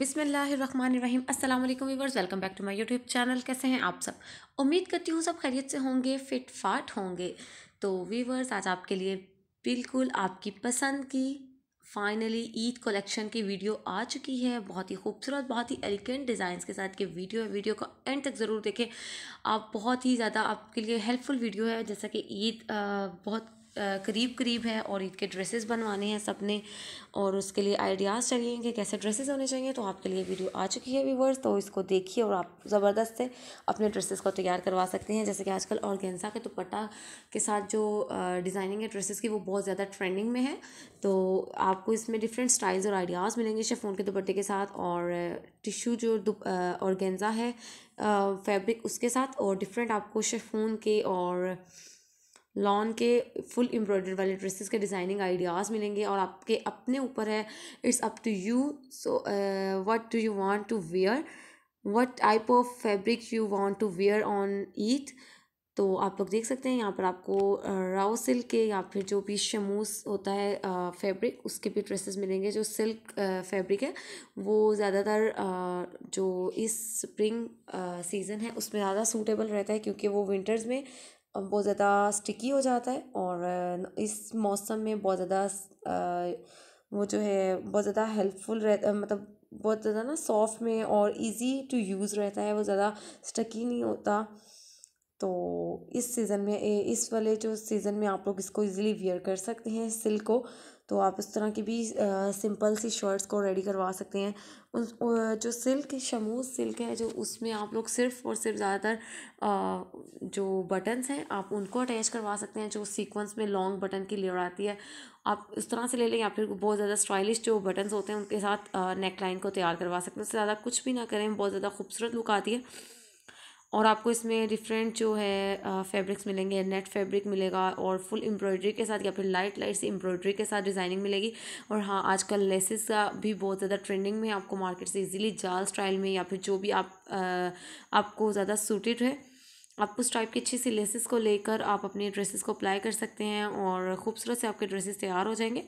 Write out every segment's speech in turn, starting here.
बिसमीम अल्लाम viewers welcome back to my YouTube channel कैसे हैं आप सब उम्मीद करती हूँ सब खैरियत से होंगे फिट फाट होंगे तो वीवर्स आज आपके लिए बिल्कुल आपकी पसंद की फाइनली ईद कलेक्शन की वीडियो आ चुकी है बहुत ही खूबसूरत बहुत ही एलिगेंट डिज़ाइंस के साथ की वीडियो है वीडियो को एंड तक ज़रूर देखें आप बहुत ही ज़्यादा आपके लिए हेल्पफुल वीडियो है जैसा कि ईद बहुत करीब करीब है और ईद के ड्रेसेस बनवाने हैं सबने और उसके लिए आइडियाज़ चाहिए कि कैसे ड्रेसेस होने चाहिए तो आपके लिए वीडियो आ चुकी है व्यूवर्स तो इसको देखिए और आप ज़बरदस्त से अपने ड्रेसेस को तैयार करवा सकते हैं जैसे कि आजकल और के दुपट्टा के साथ जो डिज़ाइनिंग है ड्रेसेस की वो बहुत ज़्यादा ट्रेंडिंग में है तो आपको इसमें डिफरेंट स्टाइल्स और आइडियाज़ मिलेंगे शेफोन के दुपट्टे के साथ और टिश्यू जो और है फैब्रिक उसके साथ और डिफरेंट आपको शेफोन के और लॉन के फुल एम्ब्रॉयडर वाले ड्रेसेस के डिज़ाइनिंग आइडियाज़ मिलेंगे और आपके अपने ऊपर है it's up to you so what do you want to wear what type of fabric you want to wear on it तो आप लोग देख सकते हैं यहाँ पर आपको राव uh, सिल्क के या फिर जो भी शमूस होता है फैब्रिक uh, उसके भी ड्रेसेस मिलेंगे जो सिल्क फैब्रिक uh, है वो ज़्यादातर जो इस स्प्रिंग सीज़न है उसमें ज़्यादा सूटेबल रहता है क्योंकि वो विंटर्स में बहुत ज़्यादा स्टिकी हो जाता है और इस मौसम में बहुत ज़्यादा वो जो है बहुत ज़्यादा हेल्पफुल रह मतलब बहुत ज़्यादा ना सॉफ्ट में और इजी टू यूज़ रहता है वो ज़्यादा स्टकी नहीं होता तो इस सीज़न में इस वाले जो सीज़न में आप लोग इसको इजीली वियर कर सकते हैं सिल्क को तो आप इस तरह की भी सिंपल सी शर्ट्स को रेडी करवा सकते हैं उस जो सिल्क शमूज सिल्क है जो उसमें आप लोग सिर्फ और सिर्फ ज़्यादातर जो बटन्स हैं आप उनको अटैच करवा सकते हैं जो सीक्वेंस में लॉन्ग बटन की लेर आती है आप उस तरह से ले लें या फिर बहुत ज़्यादा स्टाइलिश जो बटन्स होते हैं उनके साथ नेक लाइन को तैयार करवा सकते हैं उससे ज़्यादा कुछ भी ना करें बहुत ज़्यादा खूबसूरत लुक आती है और आपको इसमें डिफरेंट जो है फैब्रिक्स मिलेंगे नेट फैब्रिक मिलेगा और फुल एम्ब्रॉयडरी के साथ या फिर लाइट लाइट सी एम्ब्रॉयडरी के साथ डिज़ाइनिंग मिलेगी और हाँ आजकल लेसेस का भी बहुत ज़्यादा ट्रेंडिंग में आपको मार्केट से इजीली जाल स्टाइल में या फिर जो भी आप आ, आपको ज़्यादा सूटेड है आप उस टाइप की अच्छी सी लेसेस को लेकर आप अपने ड्रेसेस को अप्लाई कर सकते हैं और ख़ूबसूरत से आपके ड्रेसेस तैयार हो जाएंगे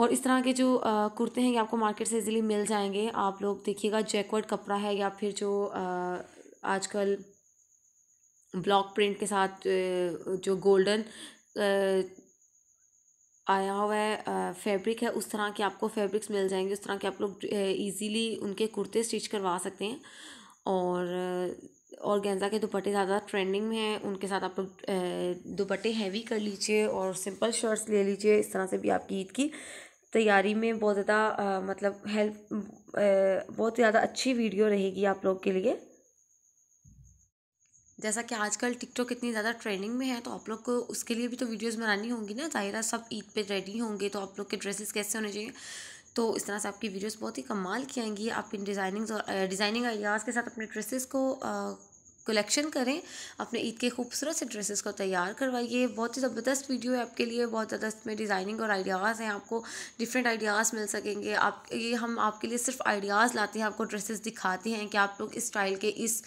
और इस तरह के जो कुर्ते हैं ये आपको मार्केट से इजीली मिल जाएंगे आप लोग देखिएगा जैकवर्ड कपड़ा है या फिर जो आजकल ब्लॉक प्रिंट के साथ जो गोल्डन आया हुआ है फैब्रिक है उस तरह के आपको फैब्रिक्स मिल जाएंगे उस तरह के आप लोग इजीली उनके कुर्ते स्टिच करवा सकते हैं और और गेंजा के दुपट्टे ज़्यादा ट्रेंडिंग में हैं उनके साथ आप लोग दुपट्टे हैवी कर लीजिए और सिंपल शर्ट्स ले लीजिए इस तरह से भी आपकी ईद की तैयारी में बहुत ज़्यादा मतलब हेल्प बहुत ज़्यादा अच्छी वीडियो रहेगी आप लोग के लिए जैसा कि आजकल टिकटॉक इतनी ज़्यादा ट्रेंडिंग में है तो आप लोग को उसके लिए भी तो वीडियोस बनानी होंगी ना जाहिरा सब ईद पे रेडी होंगे तो आप लोग के ड्रेसेस कैसे होने चाहिए तो इस तरह से आपकी वीडियोस बहुत ही कमाल की आएंगी आप इन डिज़ाइनिंग्स और डिज़ाइनिंग आइडियाज़ के साथ अपने ड्रेसेस को आ, कलेक्शन करें अपने ईद के खूबसूरत से ड्रेसेस को तैयार करवाइए बहुत ही ज़बरदस्त वीडियो है आपके लिए बहुत ज़्यादा इसमें डिज़ाइनिंग और आइडियाज़ हैं आपको डिफरेंट आइडियाज़ मिल सकेंगे आप ये हम आपके लिए सिर्फ आइडियाज़ लाते हैं आपको ड्रेसेस दिखाते हैं कि आप लोग इस स्टाइल के इस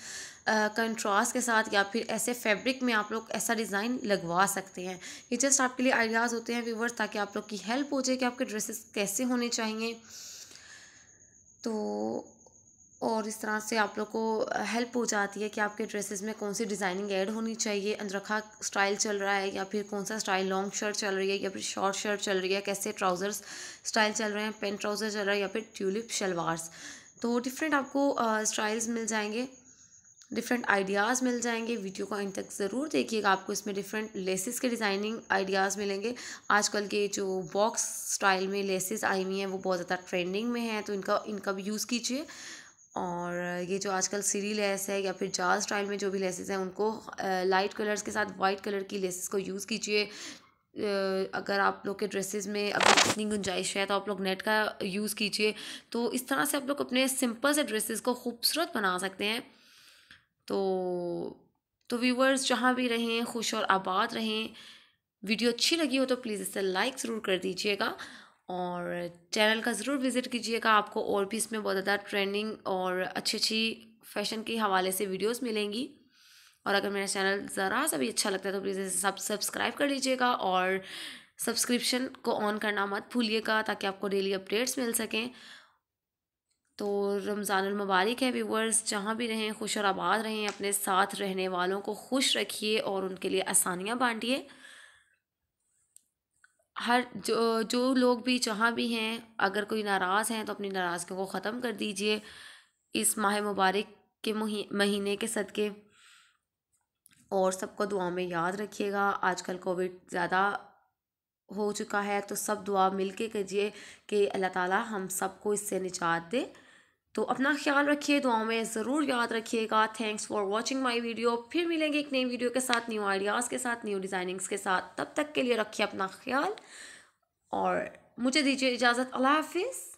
कंट्रास्ट के साथ या फिर ऐसे फैब्रिक में आप लोग ऐसा डिज़ाइन लगवा सकते हैं ये जस्ट आपके लिए आइडियाज़ होते हैं व्यूवर्स ताकि आप लोग की हेल्प हो जाए कि आपके ड्रेसेस कैसे होने चाहिए तो और इस तरह से आप लोग को हेल्प हो जाती है कि आपके ड्रेसेस में कौन सी डिज़ाइनिंग ऐड होनी चाहिए अनरखा स्टाइल चल रहा है या फिर कौन सा स्टाइल लॉन्ग शर्ट चल रही है या फिर शॉर्ट शर्ट चल रही है कैसे ट्राउज़र्स स्टाइल चल रहे हैं पेंट ट्राउज़र चल रहा है या फिर ट्यूलिप शलवार्स तो डिफरेंट आपको स्टाइल्स मिल जाएंगे डिफरेंट आइडियाज़ मिल जाएंगे वीडियो को इन तक ज़रूर देखिएगा आपको इसमें डिफरेंट लेसेस के डिज़ाइनिंग आइडियाज़ मिलेंगे आजकल के जो बॉक्स स्टाइल में लेसेस आई हुई हैं वो बहुत ज़्यादा ट्रेंडिंग में हैं तो इनका इनका भी यूज़ कीजिए और ये जो आजकल सीरी लेस है या फिर जाल स्टाइल में जो भी लेसेस हैं उनको लाइट कलर्स के साथ वाइट कलर की लेसेस को यूज़ कीजिए अगर आप लोग के ड्रेसेस में अगर इतनी गुंजाइश है तो आप लोग नेट का यूज़ कीजिए तो इस तरह से आप लोग अपने सिंपल से ड्रेसेस को खूबसूरत बना सकते हैं तो तो व्यूवर्स जहाँ भी रहें खुश और आबाद रहें वीडियो अच्छी लगी हो तो प्लीज़ इसे लाइक ज़रूर कर दीजिएगा और चैनल का ज़रूर विज़िट कीजिएगा आपको और भी इसमें बहुत ज़्यादा ट्रेंडिंग और अच्छी अच्छी फैशन के हवाले से वीडियोस मिलेंगी और अगर मेरा चैनल ज़रा सा भी अच्छा लगता है तो प्लीज़ इसे सब सब्सक्राइब कर लीजिएगा और सब्सक्रिप्शन को ऑन करना मत भूलिएगा ताकि आपको डेली अपडेट्स मिल सकें तो रमज़ान मुबारक है व्यूवर्स जहाँ भी रहें खुश और आबाद रहें अपने साथ रहने वालों को खुश रखिए और उनके लिए आसानियाँ बांटिए हर जो जो लोग भी जहाँ भी हैं अगर कोई नाराज़ हैं तो अपनी नाराज़गी को ख़त्म कर दीजिए इस माह मुबारक के महीने के सदक़े और सबको दुआ में याद रखिएगा आजकल कोविड ज़्यादा हो चुका है तो सब दुआ मिल के कि अल्लाह ताला हम सबको इससे निजात दे तो अपना ख्याल रखिए दुआओं में ज़रूर याद रखिएगा thanks for watching my video फिर मिलेंगे एक नई वीडियो के साथ न्यू आइडियाज़ के साथ न्यू डिज़ाइनिंग्स के साथ तब तक के लिए रखिए अपना ख्याल और मुझे दीजिए इजाज़त अल्लाह हाफिज़